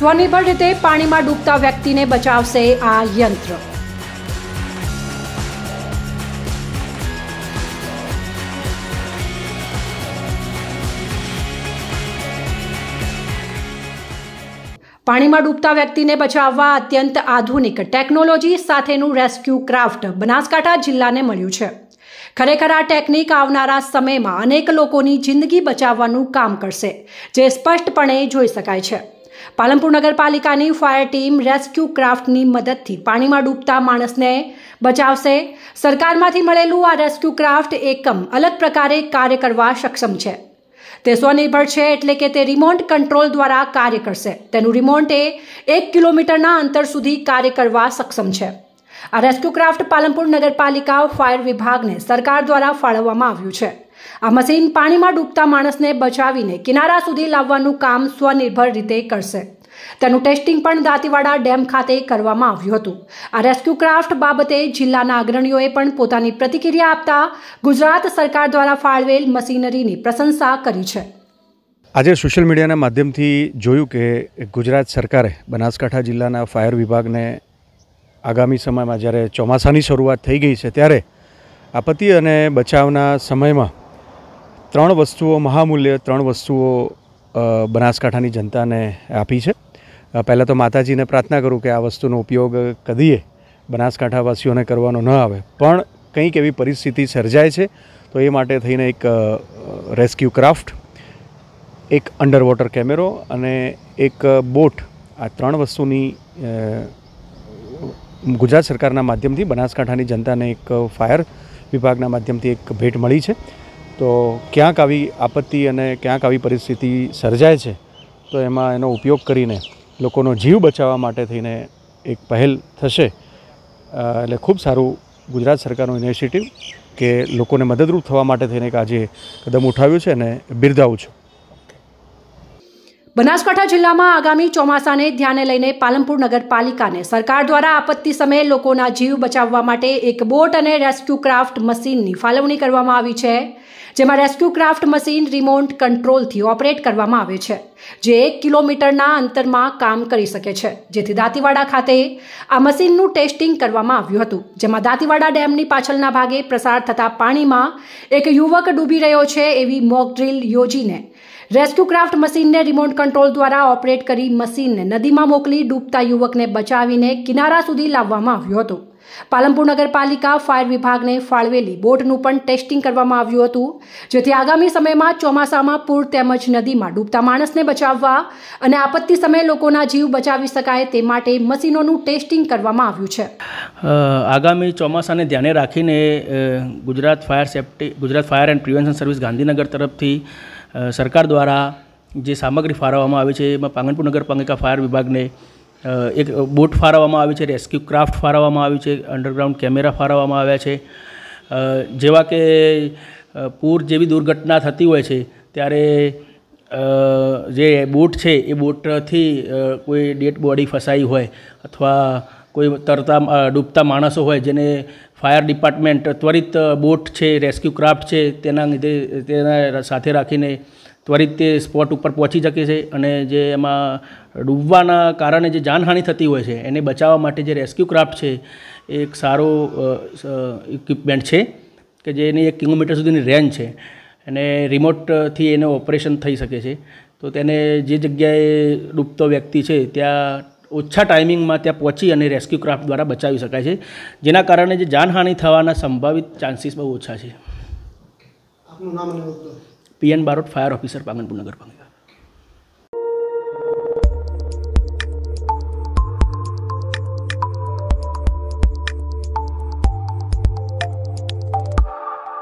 સ્વનિર્ભર રીતે પાણીમાં ડૂબતા વ્યક્તિને બચાવશે આ યંત્ર પાણીમાં ડૂબતા વ્યક્તિને બચાવવા અત્યંત આધુનિક ટેકનોલોજી સાથેનું રેસ્ક્યુ ક્રાફ્ટ બનાસકાંઠા જિલ્લાને મળ્યું છે ખરેખર આ ટેકનિક આવનારા સમયમાં અનેક લોકોની જિંદગી બચાવવાનું કામ કરશે જે સ્પષ્ટપણે જોઈ શકાય છે પાલનપુર નગરપાલિકાની ફાયર ટીમ રેસ્ક્યુ ક્રાફ્ટની મદદથી પાણીમાં ડૂબતા માણસને બચાવશે સરકારમાંથી મળેલું આ રેસ્ક્યુ ક્રાફ્ટ એકમ અલગ પ્રકારે કાર્ય કરવા સક્ષમ છે તે સ્વનિર્ભર છે એટલે કે તે રિમોટ કંટ્રોલ દ્વારા કાર્ય કરશે તેનું રિમોટ એ એક કિલોમીટરના અંતર સુધી કાર્ય કરવા સક્ષમ છે આ રેસ્ક્યુ ક્રાફ્ટ પાલનપુર નગરપાલિકા ફાયર વિભાગને સરકાર દ્વારા ફાળવવામાં આવ્યું છે આ મશીન પાણીમાં ડૂબતા માણસને બચાવીને કિનારા સુધી લાવવાનું કામ સ્વનિર્ભર રીતે કરશે તેનું ટેસ્ટિંગ પણ દાંતીવાડા ડેમ ખાતે કરવામાં આવ્યું હતું આ રેસ્ક્યુ ક્રાફ્ટ બાબતે જિલ્લાના અગ્રણીઓએ પણ પોતાની પ્રતિક્રિયા આપતા ગુજરાત સરકાર દ્વારા ફાળવેલ મશીનરીની પ્રશંસા કરી છે આજે સોશિયલ મીડિયાના માધ્યમથી જોયું કે ગુજરાત સરકારે બનાસકાંઠા જિલ્લાના ફાયર વિભાગને આગામી સમયમાં જ્યારે ચોમાસાની શરૂઆત થઈ ગઈ છે ત્યારે આપત્તિ અને બચાવના સમયમાં ત્રણ વસ્તુઓ મહામૂલ્ય ત્રણ વસ્તુઓ બનાસકાંઠાની જનતાને આપી છે પહેલાં તો માતાજીને પ્રાર્થના કરું કે આ વસ્તુનો ઉપયોગ કદીએ બનાસકાંઠાવાસીઓને કરવાનો ન આવે પણ કંઈક એવી પરિસ્થિતિ સર્જાય છે તો એ માટે થઈને એક રેસ્ક્યુ ક્રાફ્ટ એક અંડરવોટર કેમેરો અને એક બોટ આ ત્રણ વસ્તુની ગુજરાત સરકારના માધ્યમથી બનાસકાંઠાની જનતાને એક ફાયર વિભાગના માધ્યમથી એક ભેટ મળી છે તો ક્યાંક આવી આપત્તિ અને ક્યાંક આવી પરિસ્થિતિ સર્જાય છે તો એમાં એનો ઉપયોગ કરીને લોકોનો જીવ બચાવવા માટે થઈને એક પહેલ થશે એટલે ખૂબ સારું ગુજરાત સરકારનું ઇનિશિયેટિવ કે લોકોને મદદરૂપ થવા માટે થઈને એક આજે કદમ ઉઠાવ્યું છે અને બિરદાવું છું બનાસકાંઠા જિલ્લામાં આગામી ચોમાસાને ધ્યાને લઈને પાલનપુર નગરપાલિકાને સરકાર દ્વારા આપત્તિ સમયે લોકોના જીવ બચાવવા માટે એક બોટ અને રેસ્ક્યુ ક્રાફ્ટ મશીનની ફાળવણી કરવામાં આવી છે જેમાં રેસ્ક્યુ ક્રાફ્ટ મશીન રિમોટ કંટ્રોલથી ઓપરેટ કરવામાં આવે છે જે એક કિલોમીટરના અંતરમાં કામ કરી શકે છે જેથી દાંતીવાડા ખાતે આ મશીનનું ટેસ્ટિંગ કરવામાં આવ્યું હતું જેમાં દાંતીવાડા ડેમની પાછળના ભાગે પ્રસાર થતા પાણીમાં એક યુવક ડૂબી રહ્યો છે એવી મોક ડ્રીલ યોજીને રેસ્ક્યુ ક્રાફ્ટ મશીનને રિમોટ કંટ્રોલ દ્વારા ઓપરેટ કરી મશીનને નદીમાં મોકલી ડૂબતા યુવકને બચાવીને કિનારા સુધી લાવવામાં આવ્યું હતું પાલનપુર નગરપાલિકા ફાયર વિભાગને ફાળવેલી બોટનું પણ ટેસ્ટિંગ કરવામાં આવ્યું હતું જેથી આગામી સમયમાં ચોમાસામાં પૂર તેમજ નદીમાં ડૂબતા માણસને બચાવવા અને આપત્તિ સમયે લોકોના જીવ બચાવી શકાય તે માટે મશીનોનું ટેસ્ટિંગ કરવામાં આવ્યું છે આગામી ચોમાસાને ધ્યાને રાખીને Gujarat fire safety Gujarat fire and prevention service Gandhinagar તરફથી સરકાર દ્વારા જે સામગ્રી ફાળવવામાં આવી છે એમાં પાંગણપુર નગરપાલિકા ફાયર વિભાગને એક બોટ ફાળવવામાં આવી છે રેસ્ક્યુ ક્રાફ્ટ ફાળવવામાં આવી છે અન્ડરગ્રાઉન્ડ કેમેરા ફાળવવામાં આવ્યા છે જેવા કે પૂર જેવી દુર્ઘટના થતી હોય છે ત્યારે જે બોટ છે એ બોટથી કોઈ ડેડ બોડી ફસાઈ હોય અથવા કોઈ તરતા ડૂબતા માણસો હોય જેને ફાયર ડિપાર્ટમેન્ટ ત્વરિત બોટ છે રેસ્ક્યુ ક્રાફ્ટ છે તેના લીધે તેના સાથે રાખીને ત્વરિત તે સ્પોટ ઉપર પહોંચી શકે છે અને જે એમાં ડૂબવાના કારણે જે જાનહાનિ થતી હોય છે એને બચાવવા માટે જે રેસ્ક્યુ ક્રાફ્ટ છે એ એક સારો ઇક્વિપમેન્ટ છે કે જે એની એક કિલોમીટર સુધીની રેન્જ છે અને રિમોટથી એને ઓપરેશન થઈ શકે છે તો તેને જે જગ્યાએ ડૂબતો વ્યક્તિ છે ત્યાં ઓછા ટાઈમિંગમાં ત્યાં પહોંચી અને રેસ્ક્યુ ક્રાફ્ટ દ્વારા બચાવી શકાય છે જેના કારણે જે જાનહાનિ થવાના સંભવિત ચાન્સીસ બહુ ઓછા છે આપનું નામ pian barut fire officer pangan pun negar ya.